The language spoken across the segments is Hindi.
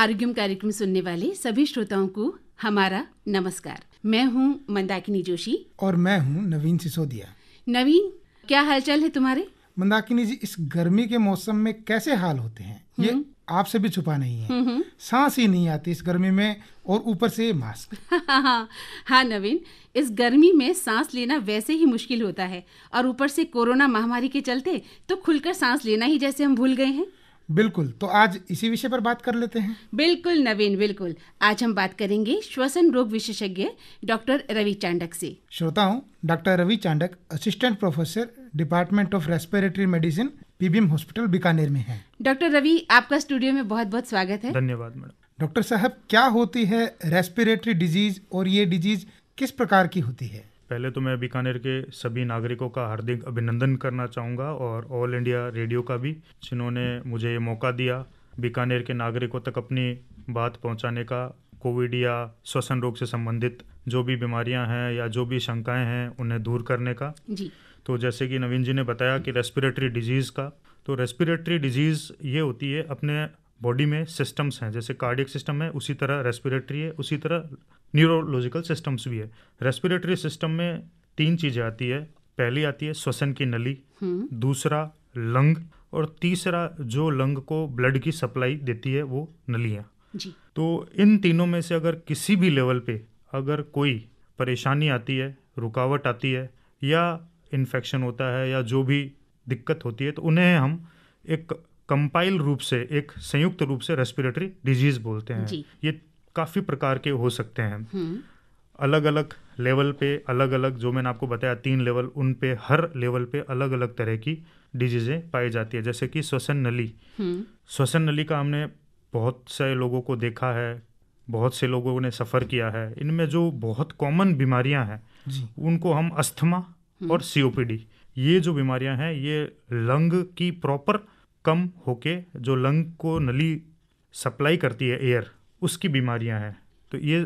आरोग्यम कार्यक्रम सुनने वाले सभी श्रोताओं को हमारा नमस्कार मैं हूँ मंदाकिनी जोशी और मैं हूँ नवीन सिसोदिया नवीन क्या हालचाल है तुम्हारे मंदाकिनी जी इस गर्मी के मौसम में कैसे हाल होते हैं हम्म। ये आपसे भी छुपा नहीं है हम्म, हम्म। सांस ही नहीं आती इस गर्मी में और ऊपर से मास्क हाँ, हाँ नवीन इस गर्मी में सांस लेना वैसे ही मुश्किल होता है और ऊपर से कोरोना महामारी के चलते तो खुलकर सांस लेना ही जैसे हम भूल गए हैं बिल्कुल तो आज इसी विषय पर बात कर लेते हैं बिल्कुल नवीन बिल्कुल आज हम बात करेंगे श्वसन रोग विशेषज्ञ डॉक्टर रवि चांडक से श्रोताओं doctor Ravi Chandak assistant professor department of respiratory medicine PBM hospital Bikaner में है डॉक्टर रवि आपका स्टूडियो में बहुत बहुत स्वागत है धन्यवाद मैडम डॉक्टर साहब क्या होती है रेस्पिरेटरी डिजीज और ये डिजीज किस प्रकार की होती है पहले तो मैं बीकानेर के सभी नागरिकों का हार्दिक अभिनंदन करना चाहूँगा और ऑल इंडिया रेडियो का भी जिन्होंने मुझे ये मौका दिया बीकानेर के नागरिकों तक अपनी बात पहुँचाने का कोविड या श्वसन रोग से संबंधित जो भी बीमारियां हैं या जो भी शंकाएं हैं उन्हें दूर करने का जी तो जैसे कि नवीन जी ने बताया कि रेस्पिरेटरी डिजीज़ का तो रेस्पिरेटरी डिजीज़ ये होती है अपने बॉडी में सिस्टम्स हैं जैसे कार्डियक सिस्टम है उसी तरह रेस्पिरेटरी है उसी तरह न्यूरोलॉजिकल सिस्टम्स भी है रेस्पिरेटरी सिस्टम में तीन चीज़ें आती है पहली आती है श्वसन की नली हम्म। दूसरा लंग और तीसरा जो लंग को ब्लड की सप्लाई देती है वो नलियाँ तो इन तीनों में से अगर किसी भी लेवल पे अगर कोई परेशानी आती है रुकावट आती है या इन्फेक्शन होता है या जो भी दिक्कत होती है तो उन्हें हम एक कंपाइल रूप से एक संयुक्त रूप से रेस्पिरेटरी डिजीज बोलते हैं ये काफ़ी प्रकार के हो सकते हैं अलग अलग लेवल पे अलग अलग जो मैंने आपको बताया तीन लेवल उन पे हर लेवल पे अलग अलग तरह की डिजीजें पाई जाती है जैसे कि श्वसन नली हम्म। श्वसन नली का हमने बहुत से लोगों को देखा है बहुत से लोगों ने सफ़र किया है इनमें जो बहुत कॉमन बीमारियां हैं उनको हम अस्थमा हम्म। और सीओपीडी ये जो बीमारियां हैं ये लंग की प्रॉपर कम होके जो लंग को नली सप्लाई करती है एयर उसकी बीमारियां हैं तो ये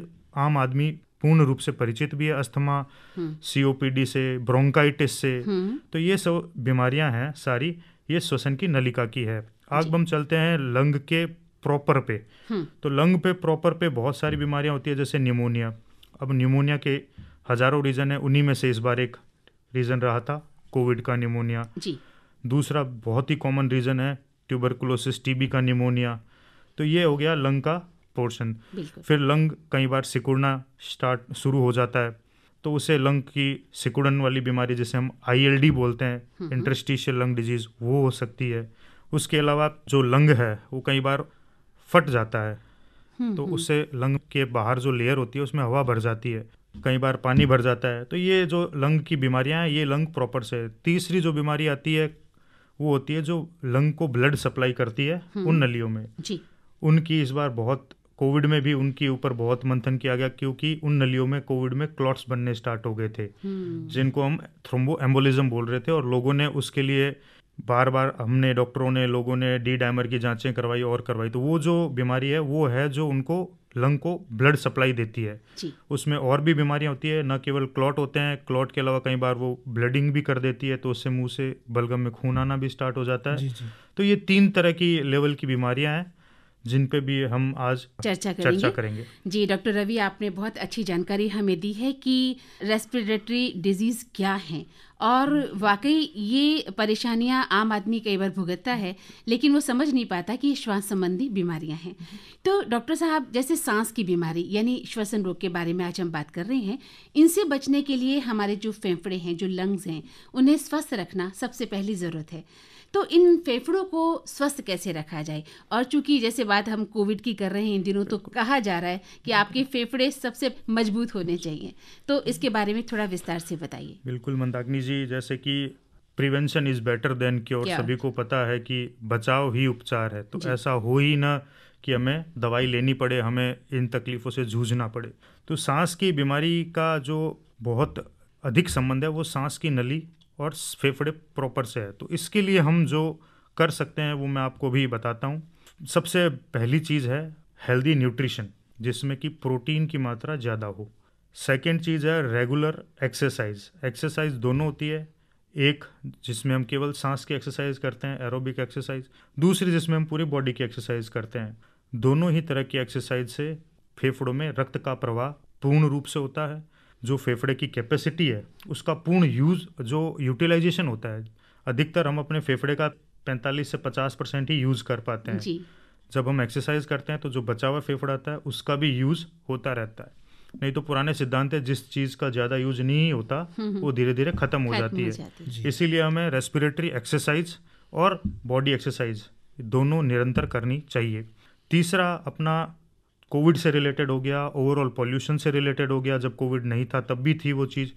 आम आदमी पूर्ण रूप से परिचित भी है अस्थमा सीओपीडी हम्म। से ब्रोंकाइटिस से हम्म। तो ये सब बीमारियां हैं सारी ये श्वसन की नलिका की है आग हम चलते हैं लंग के प्रॉपर पे हम्म। तो लंग पे प्रॉपर पे बहुत सारी बीमारियां होती है जैसे निमोनिया अब निमोनिया के हज़ारों रीज़न है उन्हीं में से इस बार एक रीज़न रहा था कोविड का निमोनिया जी दूसरा बहुत ही कॉमन रीज़न है ट्यूबरकुलोसिस टीबी का निमोनिया तो ये हो गया लंग का पोर्शन फिर लंग कई बार सिकुड़ना स्टार्ट शुरू हो जाता है तो उसे लंग की सिकुड़न वाली बीमारी जिसे हम आईएलडी बोलते हैं इंटरस्टिशियल लंग डिजीज़ वो हो सकती है उसके अलावा जो लंग है वो कई बार फट जाता है हम्म तो हम्म। उससे लंग के बाहर जो लेयर होती है उसमें हवा भर जाती है कई बार पानी भर जाता है तो ये जो लंग की बीमारियां हैं ये लंग प्रॉपर से तीसरी जो बीमारी आती है वो होती है जो लंग को ब्लड सप्लाई करती है हम्म। उन नलियों में जी उनकी इस बार बहुत कोविड में भी उनके ऊपर बहुत मंथन किया गया क्योंकि उन नलियों में कोविड में क्लॉट्स बनने स्टार्ट हो गए थे हम्म। जिनको हम थ्रोम्बो एम्बोलिज्म बोल रहे थे और लोगों ने उसके लिए बार बार हमने डॉक्टरों ने लोगों ने डी डायमर की जांचें करवाई और करवाई तो वो जो बीमारी है वो है जो उनको लंग को ब्लड सप्लाई देती है उसमें और भी बीमारियां होती है न केवल क्लॉट होते हैं क्लॉट के अलावा कई बार वो ब्लडिंग भी कर देती है तो उससे मुंह से बलगम में खून आना भी स्टार्ट हो जाता है जी, जी. तो ये तीन तरह की लेवल की बीमारियां हैं जिन पे भी हम आज चर्चा करेंगे, चर्चा करेंगे। जी डॉक्टर रवि आपने बहुत अच्छी जानकारी हमें दी है कि रेस्पिरेटरी डिजीज़ क्या है और वाकई ये परेशानियां आम आदमी कई बार भुगतता है लेकिन वो समझ नहीं पाता कि ये श्वास संबंधी बीमारियां हैं तो डॉक्टर साहब जैसे सांस की बीमारी यानी श्वसन रोग के बारे में आज हम बात कर रहे हैं इनसे बचने के लिए हमारे जो फेफड़े हैं जो लंग्स हैं उन्हें स्वस्थ रखना सबसे पहली ज़रूरत है तो इन फेफड़ों को स्वस्थ कैसे रखा जाए और चूंकि जैसे बात हम कोविड की कर रहे हैं इन दिनों तो कहा जा रहा है कि आपके फेफड़े सबसे मजबूत होने चाहिए तो इसके बारे में थोड़ा विस्तार से बताइए बिल्कुल मंदाग्नि जी जैसे कि prevention is better than cure सभी को पता है कि बचाव ही उपचार है तो ऐसा हो ही ना कि हमें दवाई लेनी पड़े हमें इन तकलीफ़ों से जूझना पड़े तो सांस की बीमारी का जो बहुत अधिक संबंध है वो सांस की नली और फेफड़े प्रॉपर से है तो इसके लिए हम जो कर सकते हैं वो मैं आपको भी बताता हूँ सबसे पहली चीज़ है हेल्दी न्यूट्रिशन जिसमें कि प्रोटीन की मात्रा ज़्यादा हो सेकेंड चीज़ है रेगुलर एक्सरसाइज एक्सरसाइज दोनों होती है एक जिसमें हम केवल सांस की एक्सरसाइज करते हैं एरोबिक एक्सरसाइज दूसरी जिसमें हम पूरी बॉडी की एक्सरसाइज करते हैं दोनों ही तरह की एक्सरसाइज से फेफड़ों में रक्त का प्रवाह पूर्ण रूप से होता है जो फेफड़े की कैपेसिटी है उसका पूर्ण यूज़ जो यूटिलाइजेशन होता है अधिकतर हम अपने फेफड़े का 45 से 50 परसेंट ही यूज़ कर पाते हैं जी। जब हम एक्सरसाइज करते हैं तो जो बचा हुआ फेफड़ा आता है उसका भी यूज़ होता रहता है नहीं तो पुराने सिद्धांत है जिस चीज़ का ज़्यादा यूज नहीं होता हम्म, हम्म। वो धीरे धीरे ख़त्म हो जाती है, है। इसीलिए हमें रेस्पिरेटरी एक्सरसाइज और बॉडी एक्सरसाइज दोनों निरंतर करनी चाहिए तीसरा अपना कोविड से रिलेटेड हो गया ओवरऑल पॉल्यूशन से रिलेटेड हो गया जब कोविड नहीं था तब भी थी वो चीज़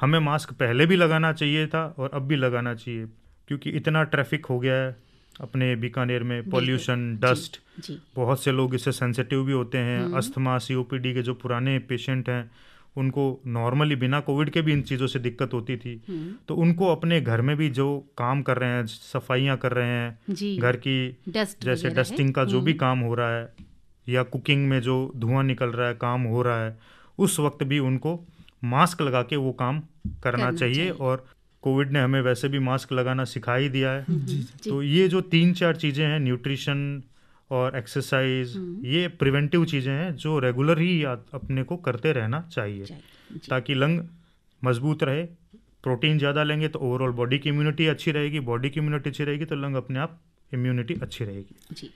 हमें मास्क पहले भी लगाना चाहिए था और अब भी लगाना चाहिए क्योंकि इतना ट्रैफिक हो गया है अपने बीकानेर में पॉल्यूशन डस्ट जी, जी. बहुत से लोग इससे सेंसिटिव भी होते हैं हम्म। अस्थमा सी के जो पुराने पेशेंट हैं उनको नॉर्मली बिना कोविड के भी इन चीज़ों से दिक्कत होती थी हम्म। तो उनको अपने घर में भी जो काम कर रहे हैं सफाइयाँ कर रहे हैं घर की जैसे डस्टिंग का जो भी हम्म। काम हो रहा है या कुकिंग में जो धुआं निकल रहा है काम हो रहा है उस वक्त भी उनको मास्क लगा के वो काम करना, करना चाहिए, चाहिए और कोविड ने हमें वैसे भी मास्क लगाना सिखा ही दिया है जी, जी। तो ये जो तीन चार चीज़ें हैं न्यूट्रिशन और एक्सरसाइज हम्म। ये प्रिवेंटिव चीज़ें हैं जो रेगुलर ही अपने को करते रहना चाहिए, चाहिए। ताकि लंग मजबूत रहे प्रोटीन ज़्यादा लेंगे तो ओवरऑल बॉडी की इम्यूनिटी अच्छी रहेगी बॉडी की इम्यूनिटी अच्छी रहेगी तो लंग अपने आप इम्यूनिटी अच्छी रहेगी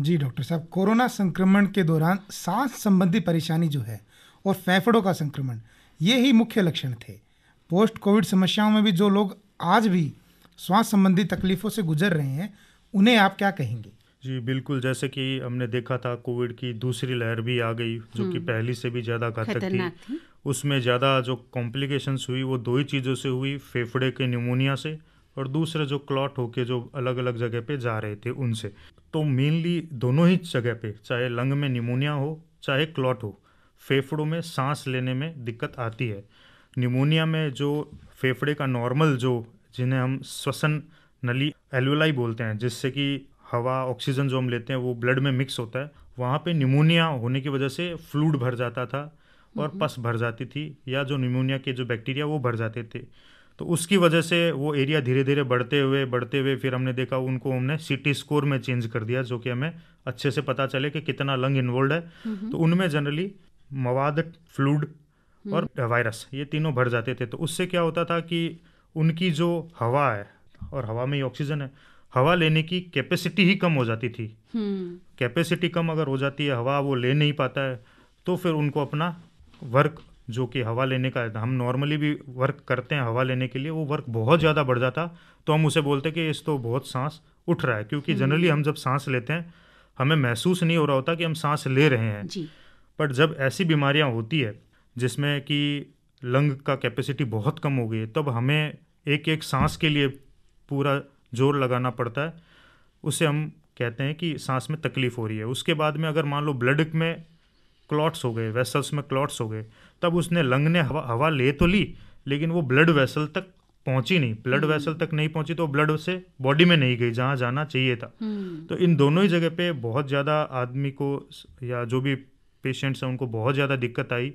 जी डॉक्टर साहब कोरोना संक्रमण के दौरान सांस संबंधी परेशानी जो है और फेफड़ों का संक्रमण ये ही मुख्य लक्षण थे पोस्ट कोविड समस्याओं में भी जो लोग आज भी श्वास संबंधी तकलीफ़ों से गुजर रहे हैं उन्हें आप क्या कहेंगे जी बिल्कुल जैसे कि हमने देखा था कोविड की दूसरी लहर भी आ गई जो कि हम्म। पहली से भी ज़्यादा घातक थी।, थी उसमें ज़्यादा जो कॉम्प्लिकेशंस हुई वो दो ही चीज़ों से हुई फेफड़े के न्यूमोनिया से और दूसरे जो क्लॉट होके जो अलग अलग जगह पे जा रहे थे उनसे तो मेनली दोनों ही जगह पे चाहे लंग में निमोनिया हो चाहे क्लॉट हो फेफड़ों में सांस लेने में दिक्कत आती है निमोनिया में जो फेफड़े का नॉर्मल जो जिन्हें हम श्वसन नली एलवेलाई बोलते हैं जिससे कि हवा ऑक्सीजन जो हम लेते हैं वो ब्लड में मिक्स होता है वहाँ पे निमोनिया होने की वजह से फ्लूड भर जाता था और पस हम्म। भर जाती थी या जो निमोनिया के जो बैक्टीरिया वो भर जाते थे तो उसकी वजह से वो एरिया धीरे धीरे बढ़ते हुए बढ़ते हुए फिर हमने देखा उनको हमने सिटी स्कोर में चेंज कर दिया जो कि हमें अच्छे से पता चले कि कितना लंग इन्वॉल्व है तो उनमें जनरली मवाद फ्लूड हम्म। और वायरस ये तीनों भर जाते थे तो उससे क्या होता था कि उनकी जो हवा है और हवा में ही ऑक्सीजन है हवा लेने की कैपेसिटी ही कम हो जाती थी कैपेसिटी हम्म। कम अगर हो जाती है हवा वो ले नहीं पाता है तो फिर उनको अपना वर्क जो कि हवा लेने का हम नॉर्मली भी वर्क करते हैं हवा लेने के लिए वो वर्क बहुत ज़्यादा बढ़ जाता तो हम उसे बोलते कि इस तो बहुत सांस उठ रहा है क्योंकि जनरली हम्म। हम जब सांस लेते हैं हमें महसूस नहीं हो रहा होता कि हम सांस ले रहे हैं बट जब ऐसी बीमारियाँ होती है जिसमें कि लंग का कैपेसिटी बहुत कम हो गई है तब हमें एक एक सांस के लिए पूरा जोर लगाना पड़ता है उसे हम कहते हैं कि सांस में तकलीफ़ हो रही है उसके बाद में अगर मान लो ब्लड में क्लॉट्स हो गए वेसल्स में क्लॉट्स हो गए तब उसने लंग ने हवा हवा ले तो ली लेकिन वो ब्लड वेसल तक पहुंची नहीं ब्लड हम्म। वेसल तक नहीं पहुंची तो ब्लड से बॉडी में नहीं गई जहाँ जाना चाहिए था हम्म। तो इन दोनों ही जगह पे बहुत ज़्यादा आदमी को या जो भी पेशेंट्स हैं उनको बहुत ज़्यादा दिक्कत आई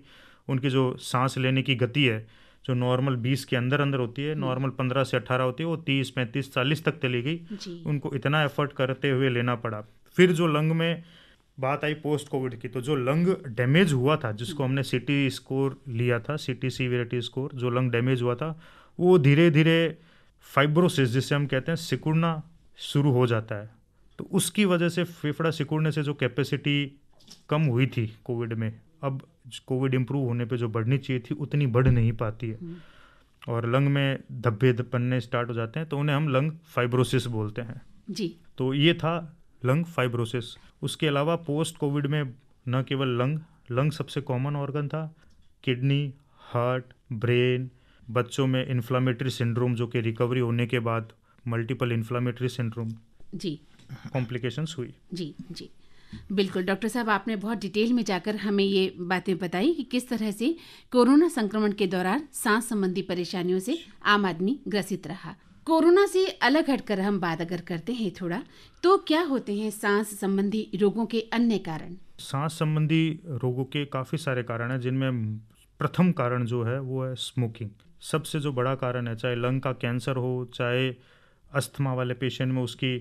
उनकी जो सांस लेने की गति है जो नॉर्मल 20 के अंदर अंदर होती है नॉर्मल हम्म। 15 से 18 होती है वो 30 35 40 तक चली गई उनको इतना एफर्ट करते हुए लेना पड़ा फिर जो लंग में बात आई पोस्ट कोविड की तो जो लंग डैमेज हुआ था जिसको हमने सिटी स्कोर लिया था सिटी सीवियरिटी स्कोर जो लंग डैमेज हुआ था वो धीरे धीरे फाइब्रोसिस जिसे हम कहते हैं सिकुड़ना शुरू हो जाता है तो उसकी वजह से फेफड़ा सिकुड़ने से जो कैपेसिटी कम हुई थी कोविड में अब कोविड इम्प्रूव होने पे जो बढ़नी चाहिए थी उतनी बढ़ नहीं पाती है और लंग में धब्बे बनने स्टार्ट हो जाते हैं तो उन्हें हम लंग फाइब्रोसिस बोलते हैं जी तो ये था लंग फाइब्रोसिस उसके अलावा पोस्ट कोविड में न केवल लंग लंग सबसे कॉमन ऑर्गन था किडनी हार्ट ब्रेन बच्चों में इन्फ्लामेटरी सिंड्रोम जो कि रिकवरी होने के बाद मल्टीपल इन्फ्लामेटरी सिंड्रोम जी कॉम्प्लिकेशंस हुई जी जी बिल्कुल डॉक्टर साहब आपने बहुत डिटेल में जाकर हमें ये बातें बताई कि किस तरह से कोरोना संक्रमण के दौरान सांस संबंधी परेशानियों से आम आदमी ग्रसित रहा कोरोना से अलग हटकर हम बात अगर करते हैं थोड़ा तो क्या होते हैं सांस संबंधी रोगों के अन्य कारण सांस संबंधी रोगों के काफ़ी सारे कारण हैं जिनमें प्रथम कारण जो है वो है स्मोकिंग सबसे जो बड़ा कारण है चाहे लंग का कैंसर हो चाहे अस्थमा वाले पेशेंट में उसकी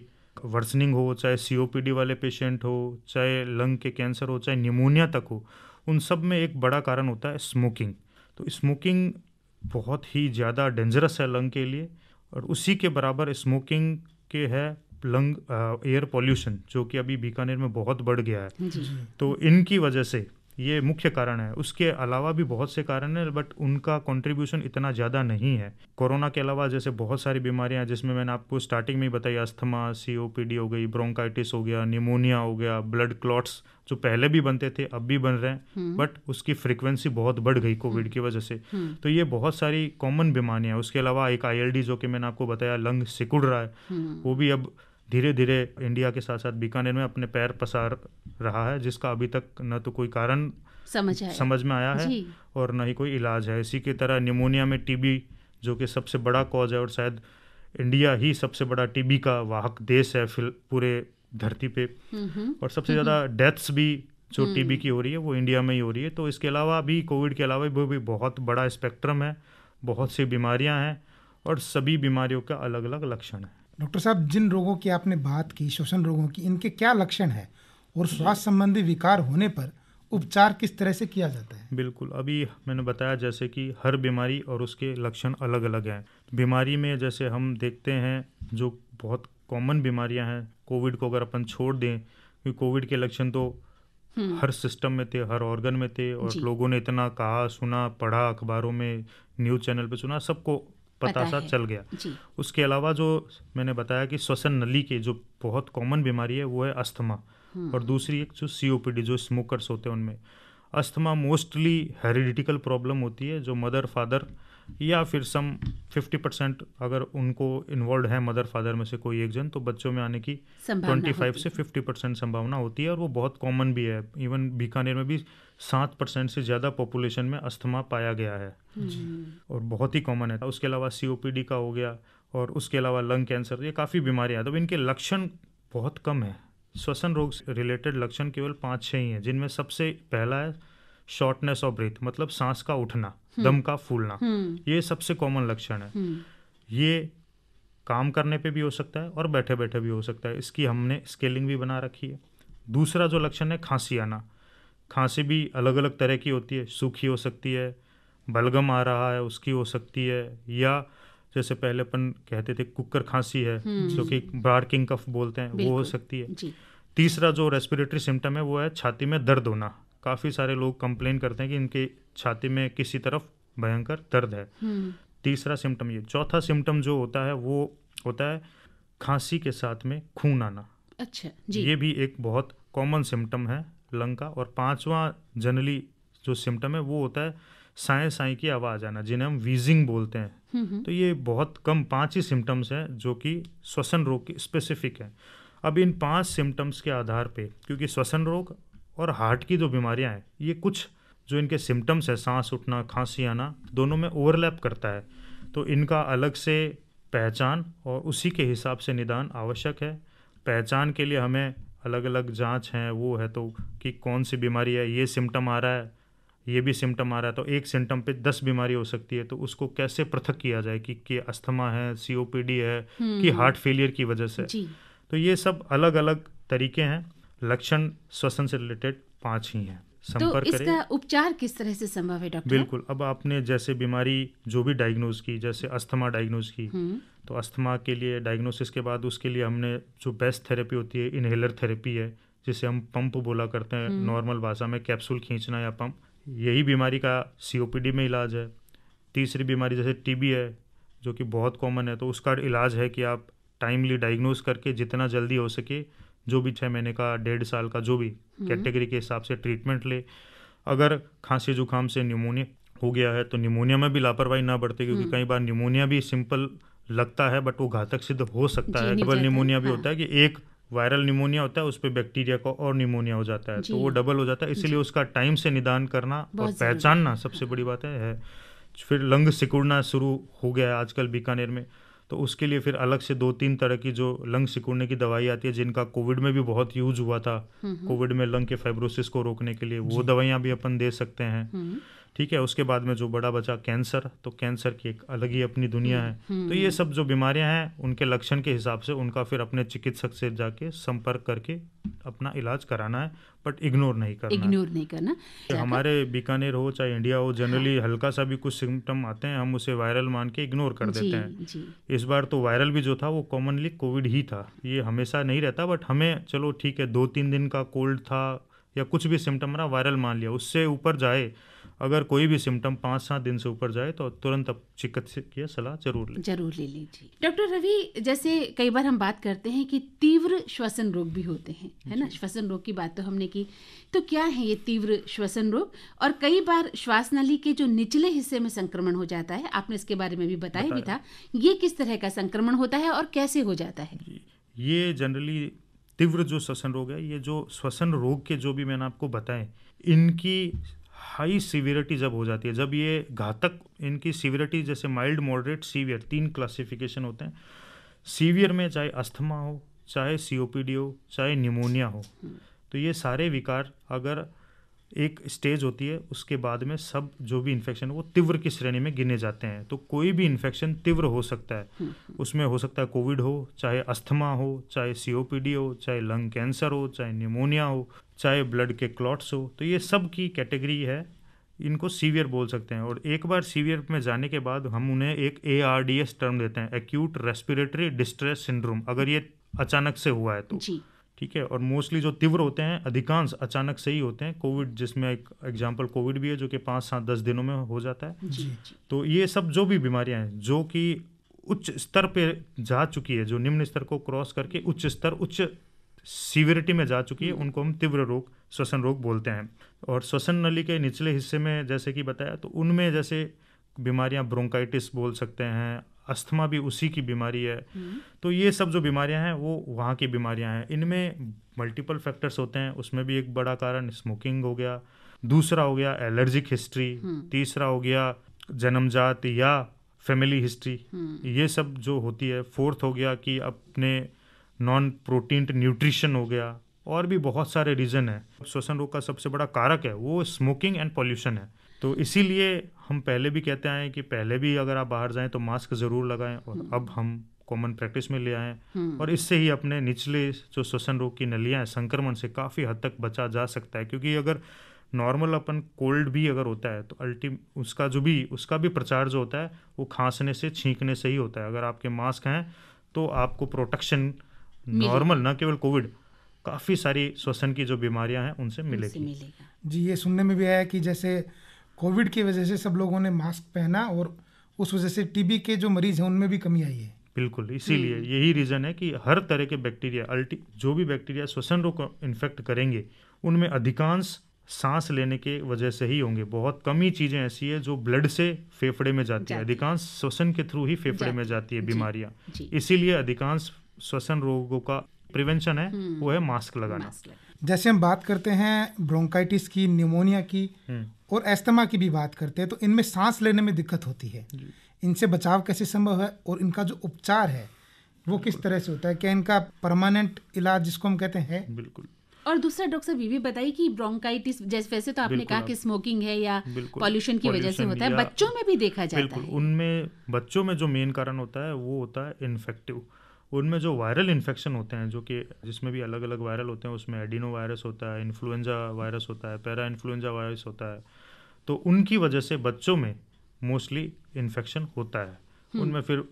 वर्सनिंग हो चाहे सी वाले पेशेंट हो चाहे लंग के कैंसर हो चाहे निमोनिया तक हो उन सब में एक बड़ा कारण होता है स्मोकिंग तो स्मोकिंग बहुत ही ज़्यादा डेंजरस है लंग के लिए और उसी के बराबर स्मोकिंग के है लंग एयर पॉल्यूशन जो कि अभी बीकानेर में बहुत बढ़ गया है तो इनकी वजह से ये मुख्य कारण है उसके अलावा भी बहुत से कारण हैं बट उनका कंट्रीब्यूशन इतना ज़्यादा नहीं है कोरोना के अलावा जैसे बहुत सारी बीमारियां जिसमें मैंने आपको स्टार्टिंग में ही बताई अस्थमा सीओपीडी हो गई ब्रोंकाइटिस हो गया निमोनिया हो गया ब्लड क्लॉट्स जो पहले भी बनते थे अब भी बन रहे हैं बट हम्म। उसकी फ्रिक्वेंसी बहुत बढ़ गई कोविड हम्म। की वजह से हम्म। तो ये बहुत सारी कॉमन बीमारियां उसके अलावा एक आई जो कि मैंने आपको बताया लंग सिकुड़ रहा है वो भी अब धीरे धीरे इंडिया के साथ साथ बीकानेर में अपने पैर पसार रहा है जिसका अभी तक न तो कोई कारण समझ आया समझ में आया है और न ही कोई इलाज है इसी की तरह निमोनिया में टीबी जो कि सबसे बड़ा कॉज है और शायद इंडिया ही सबसे बड़ा टीबी का वाहक देश है फिल पूरे धरती पे और सबसे ज़्यादा डेथ्स भी जो हम्म। टीबी की हो रही है वो इंडिया में ही हो रही है तो इसके अलावा भी कोविड के अलावा भी, भी बहुत बड़ा स्पेक्ट्रम है बहुत सी बीमारियां हैं और सभी बीमारियों का अलग अलग लक्षण है डॉक्टर साहब जिन रोगों की आपने बात की श्वसन रोगों की इनके क्या लक्षण है और स्वास्थ्य संबंधी विकार होने पर उपचार किस तरह से किया जाता है बिल्कुल अभी मैंने बताया जैसे कि हर बीमारी और उसके लक्षण अलग अलग हैं बीमारी में जैसे हम देखते हैं जो बहुत कॉमन बीमारियां हैं कोविड को अगर अपन छोड़ दें क्योंकि कोविड के लक्षण तो हम्म। हर सिस्टम में थे हर ऑर्गन में थे और लोगों ने इतना कहा सुना पढ़ा अखबारों में न्यूज़ चैनल पर सुना सबको पता सा चल गया उसके अलावा जो मैंने बताया कि श्वसन नली के जो बहुत कॉमन बीमारी है वो है अस्थमा हम्म। और दूसरी एक जो सीओपीडी जो स्मोकर्स होते हैं उनमें अस्थमा मोस्टली हेरिडिटिकल प्रॉब्लम होती है जो मदर फादर या फिर सम फिफ्टी परसेंट अगर उनको इन्वॉल्व है मदर फादर में से कोई एक जन तो बच्चों में आने की ट्वेंटी फाइव से फिफ्टी परसेंट संभावना होती है और वो बहुत कॉमन भी है इवन बीकानेर में भी सात परसेंट से ज़्यादा पॉपुलेशन में अस्थमा पाया गया है और बहुत ही कॉमन है उसके अलावा सी का हो गया और उसके अलावा लंग कैंसर ये काफ़ी बीमारियाँ तो इनके लक्षण बहुत कम है श्वसन रोग से रिलेटेड लक्षण केवल पाँच छः ही हैं जिनमें सबसे पहला है शॉर्टनेस ऑफ ब्रेथ मतलब सांस का उठना हम्म। दम का फूलना हम्म। ये सबसे कॉमन लक्षण है हम्म। ये काम करने पे भी हो सकता है और बैठे बैठे भी हो सकता है इसकी हमने स्केलिंग भी बना रखी है दूसरा जो लक्षण है खांसी आना खांसी भी अलग अलग तरह की होती है सूखी हो सकती है बलगम आ रहा है उसकी हो सकती है या जैसे पहले अपन कहते थे कुकर खांसी है जो कि बार किंग कफ बोलते हैं वो हो सकती है तीसरा जो रेस्पिरेटरी सिम्टम है वो है छाती में दर्द होना काफ़ी सारे लोग कंप्लेन करते हैं कि इनके छाती में किसी तरफ भयंकर दर्द है हम्म। तीसरा सिम्टम ये चौथा सिम्टम जो होता है वो होता है खांसी के साथ में खून आना अच्छा जी ये भी एक बहुत कॉमन सिम्टम है लंग का और पांचवा जनरली जो सिम्टम है वो होता है साए साए की आवाज़ आना जिन्हें हम वीजिंग बोलते हैं हम्म, हम्म। तो ये बहुत कम पांच ही सिम्टम्स हैं जो कि श्वसन रोग के स्पेसिफिक हैं अब इन पांच सिम्टम्स के आधार पे क्योंकि श्वसन रोग और हार्ट की जो बीमारियां हैं ये कुछ जो इनके सिम्टम्स है सांस उठना खांसी आना दोनों में ओवरलैप करता है तो इनका अलग से पहचान और उसी के हिसाब से निदान आवश्यक है पहचान के लिए हमें अलग अलग जांच हैं वो है तो कि कौन सी बीमारी है ये सिम्टम आ रहा है ये भी सिम्टम आ रहा है तो एक सिम्टम पे दस बीमारी हो सकती है तो उसको कैसे पृथक किया जाए कि, कि अस्थमा है सीओपीडी है कि हम्म। हार्ट फेलियर की वजह से तो ये सब अलग अलग तरीके हैं लक्षण श्वसन से रिलेटेड पाँच ही हैं तो संपर्क तो इसका उपचार किस तरह से संभव है डॉक्टर बिल्कुल अब आपने जैसे बीमारी जो भी डायग्नोज की जैसे अस्थमा डायग्नोज की हम्म। तो अस्थमा के लिए डायग्नोसिस के बाद उसके लिए हमने जो बेस्ट थेरेपी होती है इनहेलर थेरेपी है जिसे हम पंप बोला करते हैं नॉर्मल हम्म। भाषा में कैप्सूल खींचना या पंप यही बीमारी का सीओपीडी में इलाज है तीसरी बीमारी जैसे टीबी है जो कि बहुत कॉमन है तो उसका इलाज है कि आप टाइमली डायग्नोज करके जितना जल्दी हो सके जो भी छः महीने का डेढ़ साल का जो भी हम्म। कैटेगरी के हिसाब से ट्रीटमेंट ले अगर खांसी जुकाम से निमोनिया हो गया है तो निमोनिया में भी लापरवाही ना बढ़ते क्योंकि हम्म। कई बार निमोनिया भी सिंपल लगता है बट वो घातक सिद्ध हो सकता है डबल निमोनिया भी हाँ। होता है कि एक वायरल निमोनिया होता है उस पर बैक्टीरिया का और निमोनिया हो जाता है तो वो डबल हो जाता है इसीलिए उसका टाइम से निदान करना और पहचानना सबसे बड़ी बात है फिर लंग सिकुड़ना शुरू हो गया है आजकल बीकानेर में तो उसके लिए फिर अलग से दो तीन तरह की जो लंग सिकुड़ने की दवाई आती है जिनका कोविड में भी बहुत यूज हुआ था कोविड हम्म, हम्म। में लंग के फाइब्रोसिस को रोकने के लिए वो दवाइयाँ भी अपन दे सकते हैं हम्म। ठीक है उसके बाद में जो बड़ा बचा कैंसर तो कैंसर की एक अलग ही अपनी दुनिया है हम्म। तो ये सब जो बीमारियां हैं उनके लक्षण के हिसाब से उनका फिर अपने चिकित्सक से जाके संपर्क करके अपना इलाज कराना है बट इग्नोर नहीं करना इग्नोर नहीं करना हमारे बीकानेर हो चाहे इंडिया हो जनरली हाँ। हल्का सा भी कुछ सिम्टम आते हैं हम उसे वायरल मान के इग्नोर कर जी, देते हैं जी। इस बार तो वायरल भी जो था वो कॉमनली कोविड ही था ये हमेशा नहीं रहता बट हमें चलो ठीक है दो तीन दिन का कोल्ड था या कुछ भी सिम्टम रहा वायरल मान लिया उससे ऊपर जाए अगर कोई भी सिम्टम पाँच सात दिन से ऊपर जाए तो तुरंत अब चिकित्सकीय सलाह जरूर ले जरूर ले लीजिए डॉक्टर रवि जैसे कई बार हम बात करते हैं कि तीव्र श्वसन रोग भी होते हैं है ना श्वसन रोग की बात तो हमने की तो क्या है ये तीव्र श्वसन रोग और कई बार श्वास नली के जो निचले हिस्से में संक्रमण हो जाता है आपने इसके बारे में भी बताया भी था ये किस तरह का संक्रमण होता है और कैसे हो जाता है ये जनरली तीव्र जो श्वसन रोग है ये जो श्वसन रोग के जो भी मैंने आपको बताए इनकी हाई सीवियरिटी जब हो जाती है जब ये घातक इनकी सीवियरिटी जैसे माइल्ड मॉडरेट सीवियर तीन क्लासिफिकेशन होते हैं सीवियर में चाहे अस्थमा हो चाहे सी हो चाहे निमोनिया हो तो ये सारे विकार अगर एक स्टेज होती है उसके बाद में सब जो भी इन्फेक्शन वो तीव्र की श्रेणी में गिने जाते हैं तो कोई भी इन्फेक्शन तीव्र हो सकता है हम्म, हम्म। उसमें हो सकता है कोविड हो चाहे अस्थमा हो चाहे सी हो चाहे लंग कैंसर हो चाहे निमोनिया हो चाहे ब्लड के क्लॉट्स हो तो ये सब की कैटेगरी है इनको सीवियर बोल सकते हैं और एक बार सीवियर में जाने के बाद हम उन्हें एक A R D S term देते हैं एक्यूट रेस्पिरेटरी डिस्ट्रेस सिंड्रोम अगर ये अचानक से हुआ है तो जी. ठीक है और मोस्टली जो तीव्र होते हैं अधिकांश अचानक से ही होते हैं कोविड जिसमें एक एग्जाम्पल कोविड भी है जो कि पाँच सात दस दिनों में हो जाता है जी, जी। तो ये सब जो भी बीमारियां हैं जो कि उच्च स्तर पे जा चुकी है जो निम्न स्तर को क्रॉस करके उच्च स्तर उच्च सीवियरिटी में जा चुकी है उनको हम तीव्र रोग श्वसन रोग बोलते हैं और श्वसन नली के निचले हिस्से में जैसे कि बताया तो उनमें जैसे बीमारियां ब्रोंकाइटिस बोल सकते हैं अस्थमा भी उसी की बीमारी है हम्म। तो ये सब जो बीमारियां हैं वो वहाँ की बीमारियां हैं इनमें मल्टीपल फैक्टर्स होते हैं उसमें भी एक बड़ा कारण स्मोकिंग हो गया दूसरा हो गया एलर्जिक हिस्ट्री हम्म। तीसरा हो गया जन्मजात या फैमिली हिस्ट्री हम्म। ये सब जो होती है फोर्थ हो गया कि अपने नॉन प्रोटीन न्यूट्रिशन हो गया और भी बहुत सारे रीज़न है श्वसन रोग का सबसे बड़ा कारक है वो स्मोकिंग एंड पॉल्यूशन है तो इसीलिए हम पहले भी कहते आए कि पहले भी अगर आप बाहर जाएं तो मास्क ज़रूर लगाएं और हम्म। अब हम कॉमन प्रैक्टिस में ले आए हम्म। और इससे ही अपने निचले जो श्वसन रोग की नलियाँ हैं संक्रमण से काफ़ी हद तक बचा जा सकता है क्योंकि अगर नॉर्मल अपन कोल्ड भी अगर होता है तो अल्टी उसका जो भी उसका भी प्रचार जो होता है वो खांसने से छींकने से ही होता है अगर आपके मास्क हैं तो आपको प्रोटेक्शन नॉर्मल ना केवल कोविड काफ़ी सारी श्वसन की जो बीमारियां हैं उनसे मिलेगी जी ये सुनने में भी आया कि जैसे कोविड की वजह से सब लोगों ने मास्क पहना और उस वजह से टीबी के जो मरीज हैं उनमें भी कमी आई है बिल्कुल इसीलिए हम्म। यही रीज़न है कि हर तरह के बैक्टीरिया अल्टी जो भी बैक्टीरिया श्वसन रोग को इन्फेक्ट करेंगे उनमें अधिकांश सांस लेने के वजह से ही होंगे बहुत कम ही चीज़ें ऐसी है जो ब्लड से फेफड़े में जाती है अधिकांश श्वसन के थ्रू ही फेफड़े में जाती है बीमारियाँ इसीलिए अधिकांश श्वसन रोगों का प्रिवेंशन है हम्म। वो है मास्क लगाना मास्क जैसे हम बात करते हैं ब्रोंकाइटिस की न्यूमोनिया की हम्म। और अस्थमा की भी बात करते हैं तो इनमें सांस लेने में दिक्कत होती है इनसे बचाव कैसे संभव है और इनका जो उपचार है वो किस तरह से होता है क्या इनका परमानेंट इलाज जिसको हम कहते हैं बिल्कुल और दूसरा डॉक्टर साहब ये बताइए कि ब्रोंकाइटिस जैसे वैसे तो आपने कहा कि स्मोकिंग है या पॉल्यूशन की वजह से होता है बच्चों में भी देखा जाता है बिल्कुल उनमें बच्चों में जो मेन कारण होता है वो होता है इन्फेक्टिव उनमें जो वायरल इन्फेक्शन होते हैं जो कि जिसमें भी अलग अलग वायरल होते हैं उसमें एडिनो वायरस होता है इन्फ्लुएंजा वायरस होता है पैरा इन्फ्लुएंजा वायरस होता है तो उनकी वजह से बच्चों में मोस्टली इन्फेक्शन होता है हम्म। उनमें फिर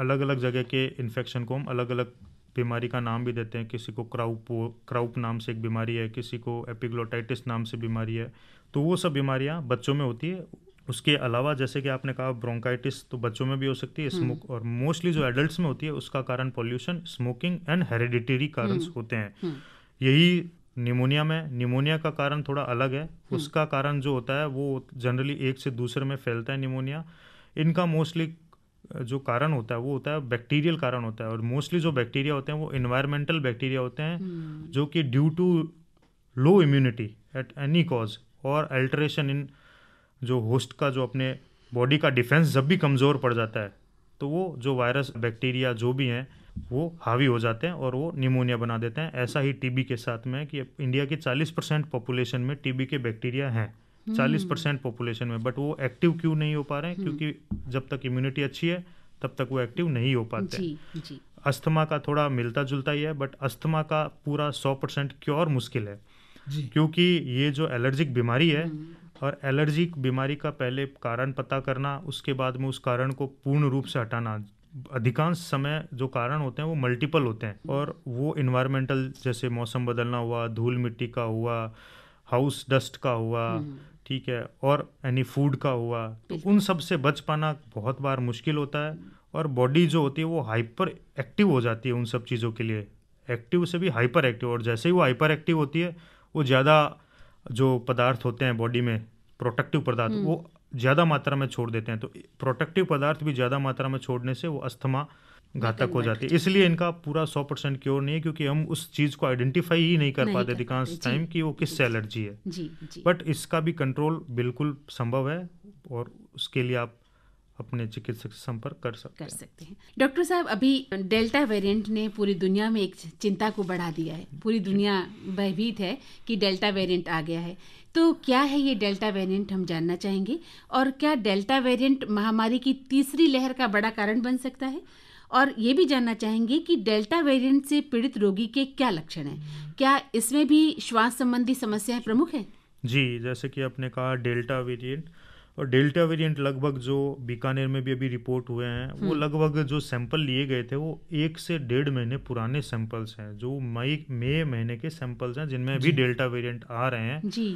अलग अलग जगह के इन्फेक्शन को हम अलग अलग बीमारी का नाम भी देते हैं किसी को क्राउप क्राउप नाम से एक बीमारी है किसी को एपिग्लोटाइटिस नाम से बीमारी है तो वो सब बीमारियाँ बच्चों में होती है उसके अलावा जैसे कि आपने कहा ब्रोंकाइटिस तो बच्चों में भी हो सकती है स्मोक हम्म। और मोस्टली जो एडल्ट में होती है उसका कारण पॉल्यूशन स्मोकिंग एंड हेरिडिटरी कारण हम्म। होते हैं हम्म। यही निमोनिया में निमोनिया का कारण थोड़ा अलग है उसका कारण जो होता है वो जनरली एक से दूसरे में फैलता है निमोनिया इनका मोस्टली जो कारण होता है वो होता है बैक्टीरियल कारण होता है और मोस्टली जो बैक्टीरिया होते हैं वो इन्वायरमेंटल बैक्टीरिया होते हैं जो कि due to low immunity at any cause और अल्ट्रेशन इन जो होस्ट का जो अपने बॉडी का डिफेंस जब भी कमज़ोर पड़ जाता है तो वो जो वायरस बैक्टीरिया जो भी हैं वो हावी हो जाते हैं और वो निमोनिया बना देते हैं ऐसा ही टीबी के साथ में कि इंडिया के 40 हम्म। परसेंट पॉपुलेशन में टीबी के बैक्टीरिया हैं 40 परसेंट पॉपुलेशन में बट वो एक्टिव क्यों नहीं हो पा रहे हैं हम्म। क्योंकि जब तक इम्यूनिटी अच्छी है तब तक वो एक्टिव नहीं हो पाते जी, जी. अस्थमा का थोड़ा मिलता जुलता ही है बट अस्थमा का पूरा सौ परसेंट क्योर मुश्किल है क्योंकि ये जो एलर्जिक बीमारी है हम्म। और एलर्जी बीमारी का पहले कारण पता करना उसके बाद में उस कारण को पूर्ण रूप से हटाना अधिकांश समय जो कारण होते हैं वो मल्टीपल होते हैं और वो इन्वायरमेंटल जैसे मौसम बदलना हुआ धूल मिट्टी का हुआ हाउस डस्ट का हुआ हम्म। ठीक है और यानी फूड का हुआ तो उन सब से बच पाना बहुत बार मुश्किल होता है हम्म। और बॉडी जो होती है वो हाइपर एक्टिव हो जाती है उन सब चीज़ों के लिए एक्टिव से भी हाइपर एक्टिव और जैसे ही वो हाइपर एक्टिव होती है वो ज़्यादा जो पदार्थ होते हैं बॉडी में प्रोटेक्टिव पदार्थ हम्म। वो ज़्यादा मात्रा में छोड़ देते हैं तो प्रोटेक्टिव पदार्थ भी ज़्यादा मात्रा में छोड़ने से वो अस्थमा घातक हो जाती है इसलिए इनका पूरा सौ परसेंट क्योर नहीं है क्योंकि हम उस चीज़ को आइडेंटिफाई ही नहीं कर नहीं पाते अधिकांश टाइम कि वो किससे एलर्जी है बट इसका भी कंट्रोल बिल्कुल संभव है और उसके लिए आप अपने चिकित्सक से संपर्क कर सकते कर सकते हैं डॉक्टर साहब अभी डेल्टा वेरिएंट ने पूरी दुनिया में एक चिंता को बढ़ा दिया है पूरी दुनिया भयभीत है कि डेल्टा वेरिएंट आ गया है तो क्या है ये डेल्टा वेरिएंट हम जानना चाहेंगे और क्या डेल्टा वेरिएंट महामारी की तीसरी लहर का बड़ा कारण बन सकता है और ये भी जानना चाहेंगे कि डेल्टा वेरिएंट से पीड़ित रोगी के क्या लक्षण हैं क्या इसमें भी श्वास संबंधी समस्याएं प्रमुख हैं जी जैसे कि आपने कहा डेल्टा वेरिएंट और डेल्टा वेरिएंट लगभग जो बीकानेर में भी अभी रिपोर्ट हुए हैं वो हम्म। लगभग जो सैंपल लिए गए थे वो एक से डेढ़ महीने पुराने सैंपल्स हैं जो मई मई महीने के सैंपल्स हैं जिनमें अभी डेल्टा वेरिएंट आ रहे हैं जी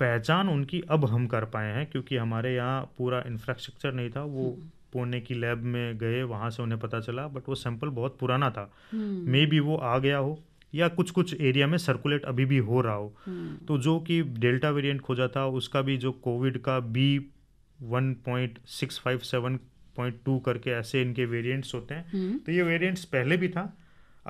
पहचान उनकी अब हम कर पाए हैं क्योंकि हमारे यहाँ पूरा इंफ्रास्ट्रक्चर नहीं था वो हम्म। पुणे की लैब में गए वहाँ से उन्हें पता चला बट वो सैंपल बहुत पुराना था मे हम्म। भी वो आ गया हो या कुछ कुछ एरिया में सर्कुलेट अभी भी हो रहा हो तो जो कि डेल्टा वेरिएंट खोजा था उसका भी जो कोविड का बी 1.657.2 करके ऐसे इनके वेरिएंट्स होते हैं हम्म। तो ये वेरिएंट्स पहले भी था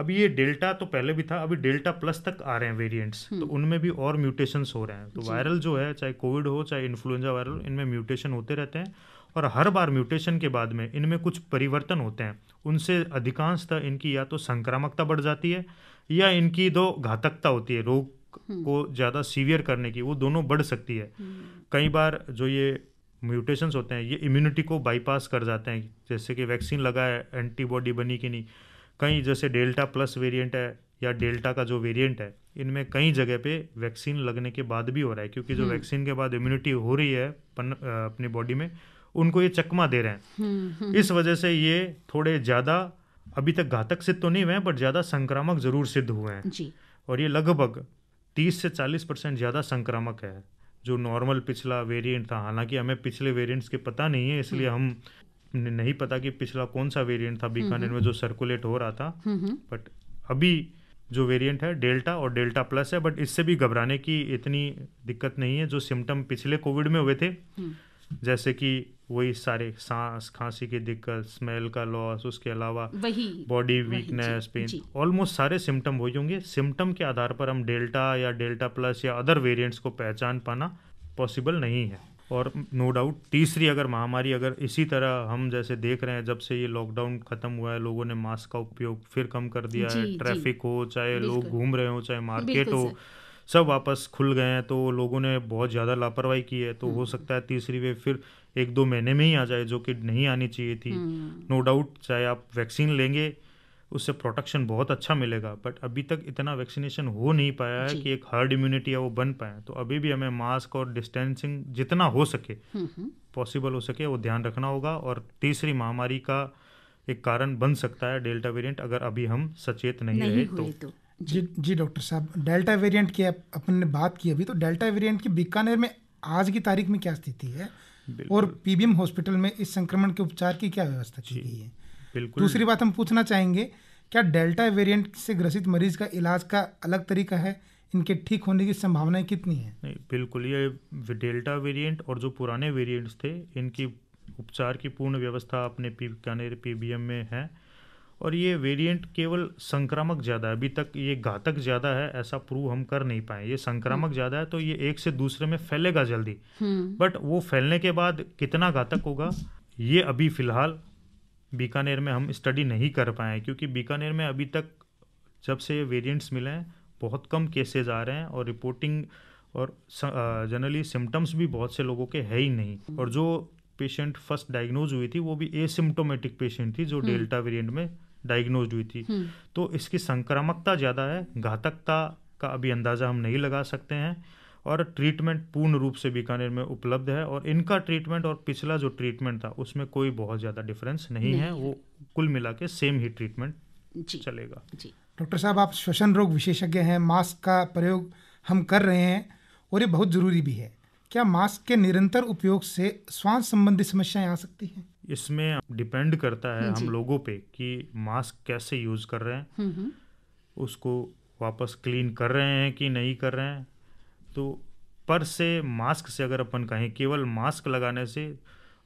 अभी ये डेल्टा तो पहले भी था अभी डेल्टा प्लस तक आ रहे हैं वेरिएंट्स हम्म। तो उनमें भी और म्यूटेशंस हो रहे हैं तो वायरल जो है चाहे कोविड हो चाहे इन्फ्लुएंजा वायरल इनमें म्यूटेशन होते रहते हैं और हर बार म्यूटेशन के बाद में इनमें कुछ परिवर्तन होते हैं उनसे अधिकांशतः इनकी या तो संक्रामकता बढ़ जाती है या इनकी दो घातकता होती है रोग हम्म। को ज़्यादा सीवियर करने की वो दोनों बढ़ सकती है कई बार जो ये म्यूटेशंस होते हैं ये इम्यूनिटी को बाईपास कर जाते हैं जैसे कि वैक्सीन लगा है एंटीबॉडी बनी कि नहीं कई जैसे डेल्टा प्लस वेरिएंट है या डेल्टा का जो वेरिएंट है इनमें कई जगह पे वैक्सीन लगने के बाद भी हो रहा है क्योंकि जो वैक्सीन हम्म। के बाद इम्यूनिटी हो रही है पन, अपनी बॉडी में उनको ये चकमा दे रहे हैं हम्म, हम्म। इस वजह से ये थोड़े ज़्यादा अभी तक घातक सिद्ध तो नहीं हुए हैं बट ज़्यादा संक्रामक ज़रूर सिद्ध हुए हैं और ये लगभग तीस से चालीस परसेंट ज़्यादा संक्रामक है जो नॉर्मल पिछला वेरिएंट था हालांकि हमें पिछले वेरिएंट्स के पता नहीं है इसलिए हम्म। हम नहीं पता कि पिछला कौन सा वेरिएंट था हम्म, बीकानेर हम्म। में जो सर्कुलेट हो रहा था बट अभी जो वेरिएंट है डेल्टा और डेल्टा प्लस है बट इससे भी घबराने की इतनी दिक्कत नहीं है जो सिम्टम पिछले कोविड में हुए थे जैसे कि वही सारे सांस खांसी की दिक्कत स्मेल का लॉस उसके अलावा बॉडी वीकनेस पेन ऑलमोस्ट सारे सिम्टम हो होंगे सिम्टम के आधार पर हम डेल्टा या डेल्टा प्लस या अदर वेरिएंट्स को पहचान पाना पॉसिबल नहीं है और नो no डाउट तीसरी अगर महामारी अगर इसी तरह हम जैसे देख रहे हैं जब से ये लॉकडाउन खत्म हुआ है लोगों ने मास्क का उपयोग फिर कम कर दिया है ट्रैफिक हो चाहे लोग घूम रहे हो चाहे मार्केट हो सब वापस खुल गए हैं तो लोगों ने बहुत ज़्यादा लापरवाही की है तो हो हम्म। सकता है तीसरी वेव फिर एक दो महीने में ही आ जाए जो कि नहीं आनी चाहिए थी नो हम्म। डाउट चाहे आप वैक्सीन लेंगे उससे प्रोटेक्शन बहुत अच्छा मिलेगा बट अभी तक इतना वैक्सीनेशन हो नहीं पाया है कि एक हर्ड इम्यूनिटी है वो बन पाए तो अभी भी हमें मास्क और डिस्टेंसिंग जितना हो सके पॉसिबल हम्म, हो सके वो ध्यान रखना होगा और तीसरी महामारी का एक कारण बन सकता है डेल्टा वेरिएंट अगर अभी हम सचेत नहीं, नहीं रहे तो, तो। जी जी डॉक्टर साहब डेल्टा वेरिएंट की अपन ने बात की अभी तो डेल्टा वेरिएंट की बीकानेर में आज की तारीख में क्या स्थिति है और पीबीएम हॉस्पिटल में इस संक्रमण के उपचार की क्या व्यवस्था की गई है बिल्कुल दूसरी बात हम पूछना चाहेंगे क्या डेल्टा वेरिएंट से ग्रसित मरीज का इलाज का अलग तरीका है इनके ठीक होने की संभावनाएं कितनी है नहीं बिल्कुल ये डेल्टा वेरिएंट और जो पुराने वेरिएंट्स थे इनकी उपचार की पूर्ण व्यवस्था अपने पी बीकानेर पी में है और ये वेरिएंट केवल संक्रामक ज़्यादा है अभी तक ये घातक ज़्यादा है ऐसा प्रूव हम कर नहीं पाए ये संक्रामक हम्म। ज़्यादा है तो ये एक से दूसरे में फैलेगा जल्दी बट हम्म। वो फैलने के बाद कितना घातक होगा ये अभी फ़िलहाल बीकानेर में हम स्टडी नहीं कर पाए क्योंकि बीकानेर में अभी तक जब से ये वेरियंट्स मिले हैं बहुत कम केसेज आ रहे हैं और रिपोर्टिंग और जनरली सिम्टम्स भी बहुत से लोगों के है ही नहीं हम्म। और जो पेशेंट फर्स्ट डायग्नोज हुई थी वो भी एसिम्टोमेटिक पेशेंट थी जो डेल्टा वेरिएंट में डायग्नोज हुई थी हम्म। तो इसकी संक्रामकता ज़्यादा है घातकता का अभी अंदाज़ा हम नहीं लगा सकते हैं और ट्रीटमेंट पूर्ण रूप से बीकानेर में उपलब्ध है और इनका ट्रीटमेंट और पिछला जो ट्रीटमेंट था उसमें कोई बहुत ज़्यादा डिफरेंस नहीं, नहीं है वो कुल मिला के सेम ही ट्रीटमेंट जी, चलेगा डॉक्टर साहब आप श्वसन रोग विशेषज्ञ हैं मास्क का प्रयोग हम कर रहे हैं और ये बहुत ज़रूरी भी है क्या मास्क के निरंतर उपयोग से श्वास संबंधी समस्याएं आ सकती हैं इसमें डिपेंड करता है हम लोगों पे कि मास्क कैसे यूज़ कर रहे हैं हम्म, हम्म। उसको वापस क्लीन कर रहे हैं कि नहीं कर रहे हैं तो पर से मास्क से अगर अपन कहें केवल मास्क लगाने से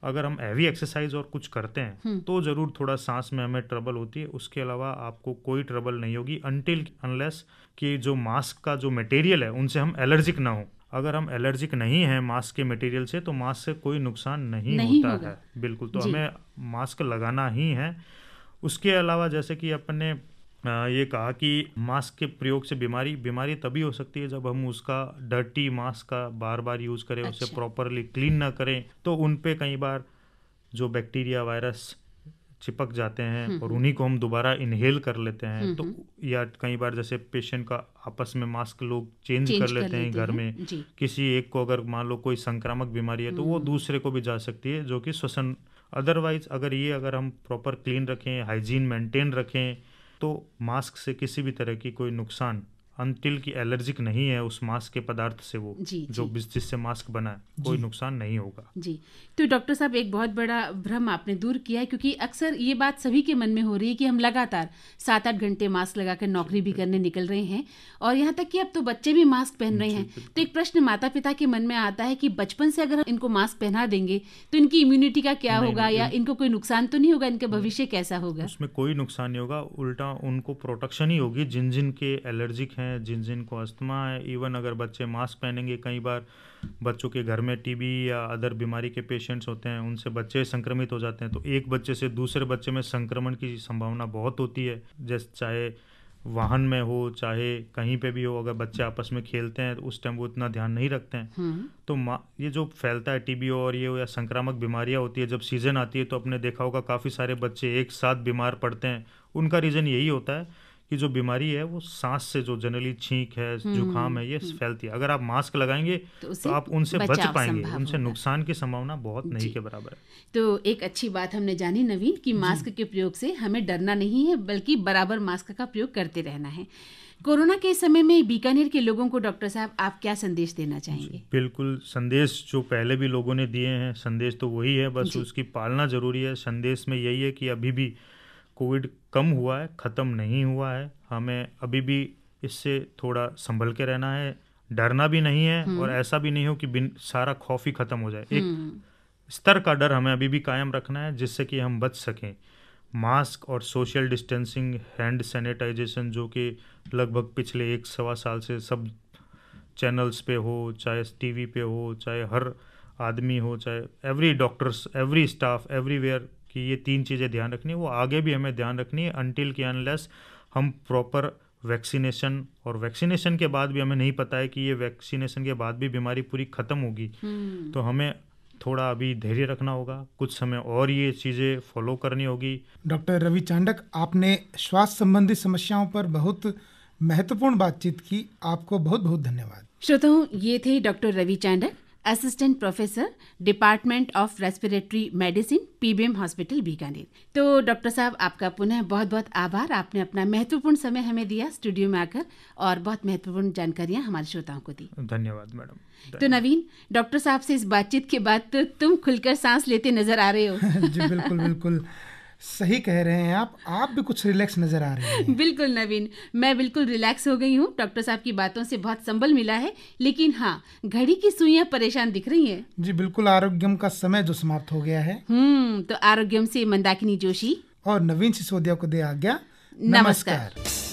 अगर हम हैवी एक्सरसाइज और कुछ करते हैं हम्म। तो ज़रूर थोड़ा सांस में हमें ट्रबल होती है उसके अलावा आपको कोई ट्रबल नहीं होगी अनटिल अनलेस कि जो मास्क का जो मटेरियल है उनसे हम एलर्जिक ना हों अगर हम एलर्जिक नहीं हैं मास्क के मटेरियल से तो मास्क से कोई नुकसान नहीं, नहीं होता है बिल्कुल तो हमें मास्क लगाना ही है उसके अलावा जैसे कि अपन ने ये कहा कि मास्क के प्रयोग से बीमारी बीमारी तभी हो सकती है जब हम उसका डर्टी मास्क का बार बार यूज़ करें अच्छा। उसे प्रॉपरली क्लीन ना करें तो उन पर कई बार जो बैक्टीरिया वायरस चिपक जाते हैं हम्म, और हम्म। उन्हीं को हम दोबारा इनहेल कर लेते हैं हम्म, तो या कई बार जैसे पेशेंट का आपस में मास्क लोग चेंज, चेंज कर, लेते कर लेते हैं घर में किसी एक को अगर मान लो कोई संक्रामक बीमारी है तो वो दूसरे को भी जा सकती है जो कि श्वसन अदरवाइज अगर ये अगर हम प्रॉपर क्लीन रखें हाइजीन मेंटेन रखें तो मास्क से किसी भी तरह की कोई नुकसान अंतिल की एलर्जिक नहीं है उस मास्क के पदार्थ से वो जी, जो जिससे मास्क बना है कोई नुकसान नहीं होगा जी तो डॉक्टर साहब एक बहुत बड़ा भ्रम आपने दूर किया है क्योंकि अक्सर ये बात सभी के मन में हो रही है कि हम लगातार सात आठ घंटे मास्क लगाकर नौकरी भी करने निकल रहे हैं और यहाँ तक कि अब तो बच्चे भी मास्क पहन रहे हैं तो एक प्रश्न माता पिता के मन में आता है कि बचपन से अगर इनको मास्क पहना देंगे तो इनकी इम्यूनिटी का क्या होगा या इनको कोई नुकसान तो नहीं होगा इनका भविष्य कैसा होगा उसमें कोई नुकसान नहीं होगा उल्टा उनको प्रोटेक्शन ही होगी जिन जिन के एलर्जिक है हैं जिन जिन को अस्थमा है इवन अगर बच्चे मास्क पहनेंगे कई बार बच्चों के घर में टीबी या अदर बीमारी के पेशेंट्स होते हैं उनसे बच्चे संक्रमित हो जाते हैं तो एक बच्चे से दूसरे बच्चे में संक्रमण की संभावना बहुत होती है जैसे चाहे वाहन में हो चाहे कहीं पे भी हो अगर बच्चे आपस में खेलते हैं तो उस टाइम वो इतना ध्यान नहीं रखते हैं हम्म। तो ये जो फैलता है टीबी और ये या संक्रामक बीमारियां होती है जब सीज़न आती है तो अपने देखा होगा काफ़ी सारे बच्चे एक साथ बीमार पड़ते हैं उनका रीज़न यही होता है कि जो बीमारी है वो सांस से जो जनरली छींक है जुकाम है ये हम्म। फैलती है अगर आप मास्क लगाएंगे तो, तो आप उनसे बच पाएंगे उनसे नुकसान की संभावना बहुत नहीं के बराबर है तो एक अच्छी बात हमने जानी नवीन कि मास्क के प्रयोग से हमें डरना नहीं है बल्कि बराबर मास्क का प्रयोग करते रहना है कोरोना के समय में बीकानेर के लोगों को डॉक्टर साहब आप क्या संदेश देना चाहेंगे बिल्कुल संदेश जो पहले भी लोगों ने दिए हैं संदेश तो वही है बस उसकी पालना जरूरी है संदेश में यही है कि अभी भी कोविड कम हुआ है ख़त्म नहीं हुआ है हमें अभी भी इससे थोड़ा संभल के रहना है डरना भी नहीं है और हम्म। ऐसा भी नहीं हो कि बिन सारा खौफ ही ख़त्म हो जाए एक हम्म। स्तर का डर हमें अभी भी कायम रखना है जिससे कि हम बच सकें मास्क और सोशल डिस्टेंसिंग हैंड सैनिटाइजेशन जो कि लगभग पिछले एक सवा साल से सब चैनल्स पे हो चाहे टीवी पे हो चाहे हर आदमी हो चाहे every doctors every staff everywhere कि ये तीन चीज़ें ध्यान रखनी है वो आगे भी हमें ध्यान रखनी है अनटिल की अनलेस हम प्रॉपर वैक्सीनेशन और वैक्सीनेशन के बाद भी हमें नहीं पता है कि ये वैक्सीनेशन के बाद भी बीमारी पूरी ख़त्म होगी हम्म। तो हमें थोड़ा अभी धैर्य रखना होगा कुछ समय और ये चीज़ें फॉलो करनी होगी डॉक्टर रवि चांडक आपने श्वास संबंधी समस्याओं पर बहुत महत्वपूर्ण बातचीत की आपको बहुत बहुत धन्यवाद श्रोताओं ये थे doctor Ravi Chandak assistant professor department of respiratory medicine PBM hospital Bikaner तो डॉक्टर साहब आपका पुनः बहुत बहुत आभार आपने अपना महत्वपूर्ण समय हमें दिया स्टूडियो में आकर और बहुत महत्वपूर्ण जानकारियां हमारे श्रोताओं को दी धन्यवाद मैडम तो नवीन डॉक्टर साहब से इस बातचीत के बाद तो तुम खुलकर सांस लेते नजर आ रहे हो जी बिल्कुल बिल्कुल सही कह रहे हैं आप आप भी कुछ रिलैक्स नजर आ रहे हैं बिल्कुल नवीन मैं बिल्कुल रिलैक्स हो गई हूँ डॉक्टर साहब की बातों से बहुत संबल मिला है लेकिन हाँ घड़ी की सुइया परेशान दिख रही हैं जी बिल्कुल आरोग्यम का समय जो समाप्त हो गया है हम्म तो आरोग्यम से मंदाकिनी जोशी और नवीन सिसोदिया को दे आज्ञा नमस्कार, नमस्कार।